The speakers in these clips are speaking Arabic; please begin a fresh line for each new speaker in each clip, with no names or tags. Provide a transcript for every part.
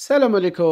السلام عليكم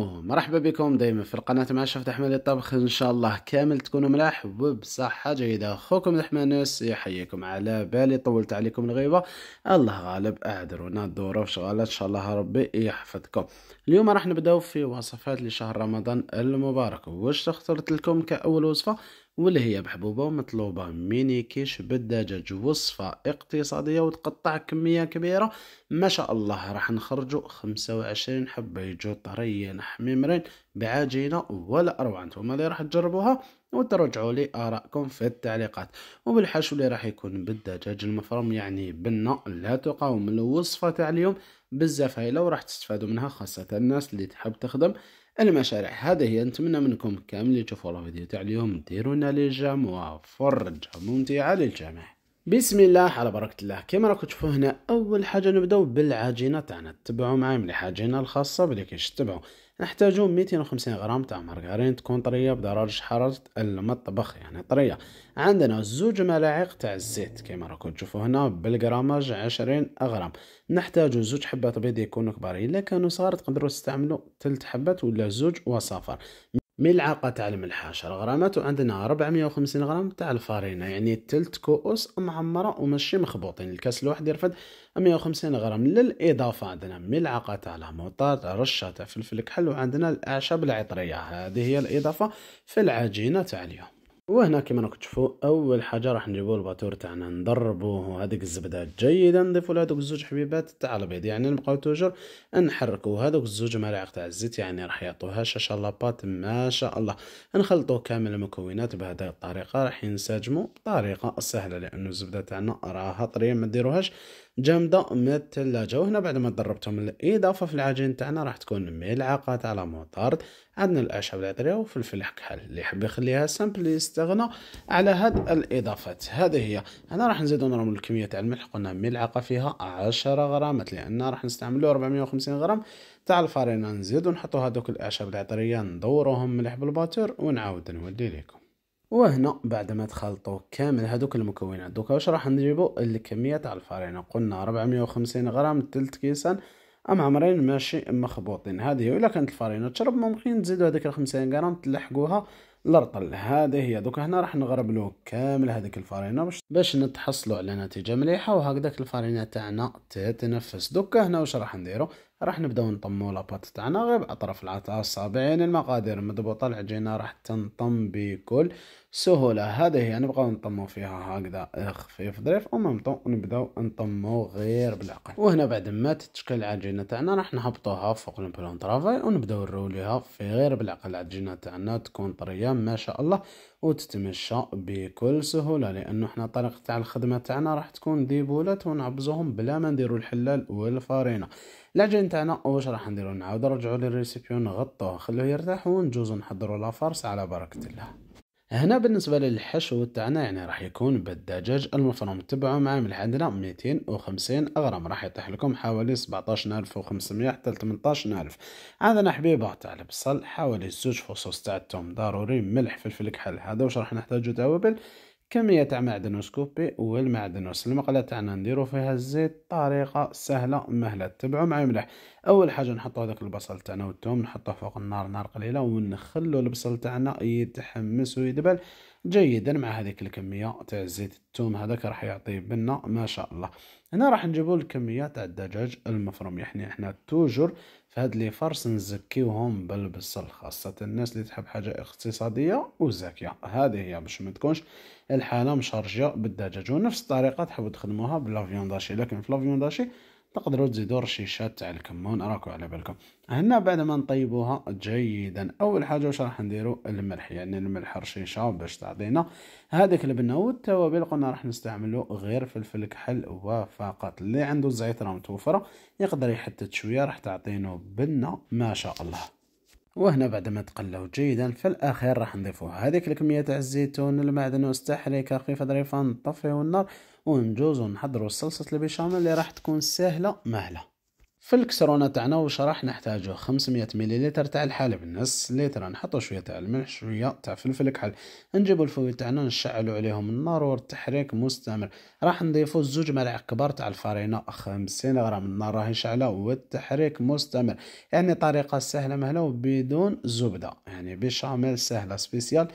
ومرحبا بكم دائما في القناة مع شفت أحمد الطبخ إن شاء الله كامل تكونوا ملاح وبصحة جيدة أخوكم الحمانوس يحييكم على بالي طولت عليكم الغيبة الله غالب أعذرونا الظروف شغالة إن شاء الله ربي يحفظكم اليوم راح نبداو في وصفات لشهر رمضان المبارك واش اخترت لكم كأول وصفة واللي هي محبوبة ومطلوبة ميني كيش بالدجاج وصفة اقتصادية وتقطع كمية كبيرة ما شاء الله راح نخرجوا 25 حبة يجوا طريين حميمرين بعجينة ولا أروع نتوما اللي راح تجربوها وترجعوا لي آرائكم في التعليقات وبالحشو اللي راح يكون بالدجاج المفروم يعني بنة لا تقاوم الوصفة تاع اليوم بزاف هايله وراح تستفادوا منها خاصة الناس اللي تحب تخدم المشاريع هذه هي نتمنى منكم كامل اللي تشوفوا الفيديو تاع اليوم ديرونا لي جام وفرجة ممتعة للجميع بسم الله على بركة الله كما راكم تشوفوا هنا أول حاجة نبداو بالعجينة تاعنا تبعوا معايا مليح العجينة الخاصة بلي كيش تبعوا نحتاجو 250 غرام تاع مارغرين تكون طرية بدرجة حرارة المطبخ يعني طرية عندنا زوج ملاعق تاع الزيت كما راكم تشوفوا هنا بالجراماج 20 غرام نحتاجو زوج حبات بيض يكونوا كبار الا كانوا صغار تقدروا تستعملوا ثلث حبات ولا زوج وصفر ملعقة تاع الملحاش وعندنا عندنا 450 غرام تاع الفارينة يعني تلت كؤوس معمرة وماشي مخبوطين الكاس الواحد يرفد 150 غرام للإضافة عندنا ملعقة تاع المطاط رشة تاع فلفل كحل وعندنا الأعشاب العطرية هذه هي الإضافة في العجينة تاع اليوم وهنا كما راكم تشوفوا اول حاجه راح نجيبو الباتور تاعنا نضربوه هذيك الزبده جيدا نضيفوا له هذوك الزوج حبيبات تاع البيض يعني نبقاو توجور نحركوا هذوك الزوج ملاعق تاع الزيت يعني راح يعطوها شاشه لاباط ما شاء الله نخلطوا كامل المكونات بهذه الطريقه راح ينسجموا بطريقه سهله لانه الزبده تاعنا راها طريه ما ديروهاش جامده من الثلاجه وهنا بعد ما دربتهم الاضافه في العجين تاعنا راح تكون ملعقه على موطارد عندنا الاعشاب العطريه وفلفل كحل اللي يحب يخليها سامبل يستغنى على هاد الاضافات هذه هي هنا راح نزيدو نرمو الكميه تاع الملح قلنا ملعقه فيها 10 غرامات لان راح نستعملو 450 غرام تاع الفرينه نزيدو نحطو هذوك الاعشاب العطريه ندوروهم ملح بالباتور ونعاود نولي لكم وهنا بعد ما تخلطوا كامل هذوك المكونات دوكا واش راح نجيبو الكميه تاع الفرينه قلنا 450 غرام تلت كيسان ام عمرين ماشي مخبوطين هذه الا كانت الفرينه تشرب ممكن تزيدوا هذيك ال 50 غرام تلحقوها لرطل هذه هي دوكا هنا راح نغربلو كامل هذيك الفرينه باش باش نتحصلوا على نتيجه مليحه وهكذاك الفرينه تاعنا تتنفس دوكا هنا واش راح نديرو راح نبداو نطمو لاباط تاعنا غير باطراف العطاس الصابعين المقادير مضبوطه العجينه راح تنطم بكل سهوله هذه هي نبغاو نطمو فيها هكذا خفيف ظريف ومام طون نبداو نطمو غير بالعقل وهنا بعد ما تتشكل العجينه تاعنا راح نهبطوها فوق البلون ترافاي ونبداو نروليها في غير بالعقل العجينه تاعنا تكون طريه ما شاء الله وتتمشى بكل سهوله لانه حنا طريقه تاع الخدمه تاعنا راح تكون ديبولات ونعبزوهم بلا ما نديرو الحلال والفارينه العجينه تاعنا واش راح نديرو نعاود نرجعو للريسيبيو نغطوه نخلوه يرتاح ونجوزو نحضرو لافارس على بركه الله هنا بالنسبه للحشو تاعنا يعني راح يكون بالدجاج المفروم تبعو مع ملح عندنا 250 غرام راح يطيح لكم حوالي 17500 حتى 18000 عندنا حبيبه تاع البصل حوالي زوج فصوص تاع الثوم ضروري ملح فلفل كحل هذا واش راح نحتاجو توابل كمية تاع معدنوس كوبي هو المعدنوس المقلة تاعنا نديرو فيها الزيت طريقة سهلة مهلة تبعو معايا مليح أول حاجة نحطو هذاك البصل تاعنا والثوم نحطو فوق النار نار قليلة ونخلو البصل تاعنا يتحمس ويدبل جيدا مع هذيك الكمية تاع زيت الثوم هذاك راح يعطي بنا ما شاء الله هنا راح نجيبو الكمية تاع الدجاج المفروم يعني احنا توجور فهاد لي فرص نزكيوهم بالبصل خاصة الناس اللي تحب حاجة اقتصادية وزاكية هذه هي باش ما تكونش الحالة مشارجة بالدجاج ونفس الطريقة تحبوا تخدموها بالافيونداشي لكن في الافيونداشي تقدروا تزيدوا رشيشات تاع الكمون راكو على بالكم هنا بعد ما نطيبوها جيدا اول حاجه واش راح نديرو الملح يعني الملح رشيشه باش تعطينا هذاك البنه والتوابل قلنا راح نستعملو غير فلفل كحل وفقط اللي عنده راه متوفره يقدر يحتت شويه راح تعطينه بنه ما شاء الله وهنا بعد ما تقلاو جيدا في الاخير راح نضيفو هذيك الكميه تاع الزيتون المعدنوس تحريكه خفيف ظريفه نطفيو النار ونجوزو نحضروا صلصه البيشاميل اللي راح تكون سهله مهله في الكسرونة تاعنا واش راح نحتاجو 500 مليلتر تاع الحليب نص لتر نحطو شوية تاع الملح شوية تاع فلفل كحل نجيبو الفويل تاعنا نشعلو عليهم النار والتحريك مستمر راح نضيفو زوج ملاعق كبار تاع الفرينة 50 غرام النار راهي شعلة والتحريك مستمر يعني طريقة سهلة مهلة وبدون زبدة يعني بشاميل سهلة سبيسيال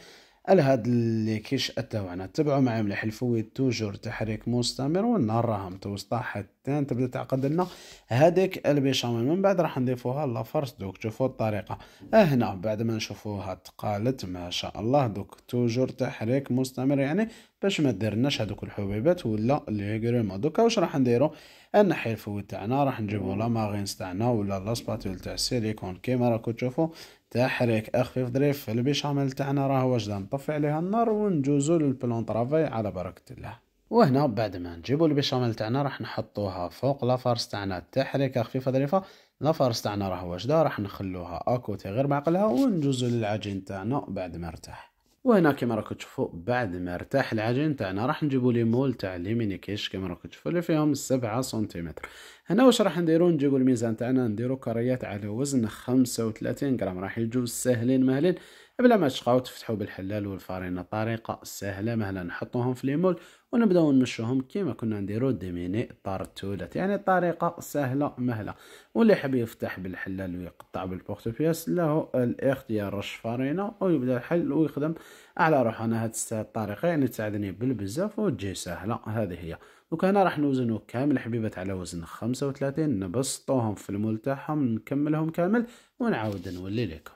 الهاد هاد اللي كيش التوعنا تبعو معي مليح الفوي توجور تحريك مستمر والنار راها متوسطة حتى تبدا تعقد لنا هذيك البيشاميل من بعد راح نضيفوها لافرس دوك شوفوا الطريقة هنا بعد ما نشوفوها تقالت ما شاء الله دوك توجور تحريك مستمر يعني باش ما ديرناش هذوك الحبيبات ولا لي كريمو دوكا واش راح نديرو نحي الفويد تاعنا راح نجيبو لا ماغينس تاعنا ولا لاسباتول تاع السيليكون كيما راكو تشوفوا تحريك اخفف ظريف البيشاميل تاعنا راه واجده نطفي عليها النار ونجوزو للبلون طرافاي على بركة الله وهنا بعد ما نجيبو البيشاميل تاعنا راح نحطوها فوق لافارس تاعنا تحريك خفيفة ظريفة لافارس تاعنا راه واجده راح نخلوها اكوتي غير معقلها ونجوزو للعجين تاعنا بعد ما ارتاح وهنا كما راكم تشوفوا بعد ما ارتاح العجين تاعنا راح نجيبو لي مول تاع مينيكيش كما راكم تشوفوا اللي فيهم 7 سنتيمتر هنا واش راح نديرو نجيبو الميزان تاعنا نديرو كريات على وزن خمسة وثلاثين غرام راح يجوز ساهلين مهلين بلا ما تشقاو تفتحو بالحلال والفرينة طريقة سهلة مهلا نحطوهم في ليمول ونبداو نمشوهم كيما كنا نديرو ديميني طارتولات يعني طريقة سهلة مهلة واللي حاب يفتح بالحلال ويقطع بالبورتوبياس له الاختيار رش فرينة ويبدا الحل ويخدم على روحنا هاد الطريقة يعني تساعدني بالبزاف وتجي سهلة هذه هي لو انا راح نوزنه كامل حبيبات على وزن خمسة وثلاثين نبسطوهم في المول تاعهم نكملهم كامل ونعاود نولي لكم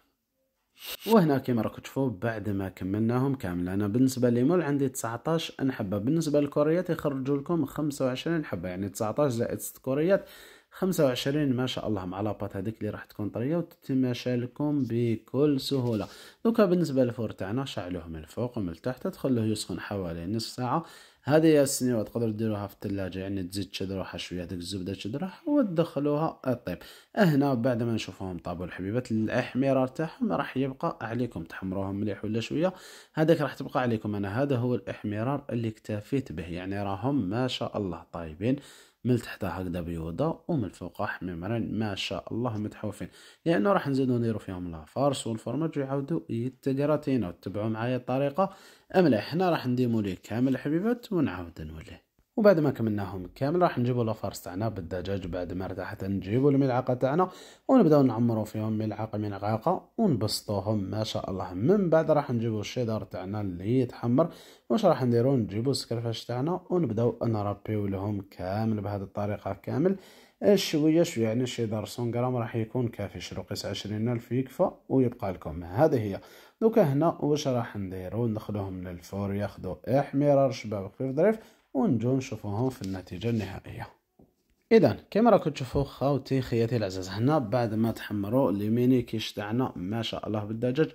وهنا كما راكم تشوفوا بعد ما كملناهم كامل انا بالنسبه مول عندي 19 حبه بالنسبه للكوريات يخرجوا لكم 25 حبه يعني 19 زائد 6 كوريات 25 ما شاء الله مع لاباط هذيك اللي راح تكون طريه وتتماشى لكم بكل سهوله دوكا بالنسبه للفور تاعنا شعلوه من الفوق ومن تحت تخلوه يسخن حوالي نص ساعه هذه السنيوات تقدر ديروها في الثلاجة يعني تزيد تشدروها شوية ديك الزبدة تشدروها وتدخلوها اطيب هنا بعد ما نشوفوهم طابوا الحبيبات الاحمرار تاعهم راح يبقى عليكم تحمروهم مليح ولا شوية هذاك راح تبقى عليكم انا هذا هو الاحمرار اللي اكتفيت به يعني راهم ما شاء الله طيبين من تحت هكذا بيوضة ومن فوق حميمرين ما شاء الله متحوفين لانه راح نزيدو نديرو فيهم لافارس والفرماج يعاودوا يتقراتينا وتبعو معايا الطريقه املا حنا راح نديمو ليه كامل الحبيبات ونعاود نوليه وبعد ما كملناهم كامل راح نجيبوا لافارس تاعنا بالدجاج بعد ما ارتاحت نجيبوا الملعقه تاعنا ونبداو نعمرو فيهم ملعقه ملعقه ونبسطوهم ما شاء الله من بعد راح نجيبوا الشيدر تاعنا اللي يتحمر واش راح نديرو نجيبوا السكرفاش تاعنا ونبداو نربيو لهم كامل بهذه الطريقه كامل شويه شويه يعني الشيدر 100 غرام راح يكون كافي شروقيس 20000 يكفى ويبقى لكم هذه هي دوكا هنا واش راح نديرو ندخلوهم للفور ياخذوا احمرار شباب خفيف ظريف ونجو نشوفوهم في النتيجة النهائية اذا كما راكم تشوفوا خاوتي خياتي العزاز هنا بعد ما تحمروا ليميني كيشتعنا ما شاء الله بالدجاج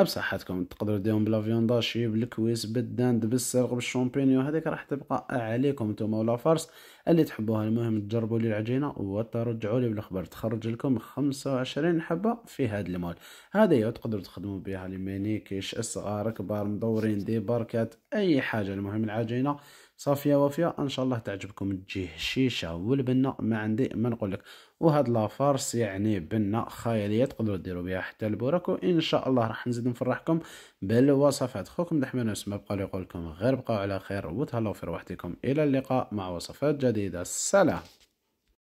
بصحتكم تقدروا ديرهم بلا شي بالكويس بالداند بالسرق بالشامبينيون هذيك راح تبقى عليكم نتوما ولا فرس اللي تحبوها المهم تجربوا لي العجينه وترجعوا لي بالخبر تخرج لكم 25 حبه في هذا المول هذا هي تقدروا تخدموا بها لي مينيكيش الصغار كبار مدورين دي باركات اي حاجه المهم العجينه صافيه وافيه ان شاء الله تعجبكم تجي هشيشه والبنه ما عندي ما نقول لك وهاد لافارس يعني بنه خياليه تقدروا ديروا بها حتى البوراك وان شاء الله راح نزيد نفرحكم بالوصفات خوكم دحمن وسما بقى لي غير بقاو على خير وتهلاو في روحتكم الى اللقاء مع وصفات جديده سلام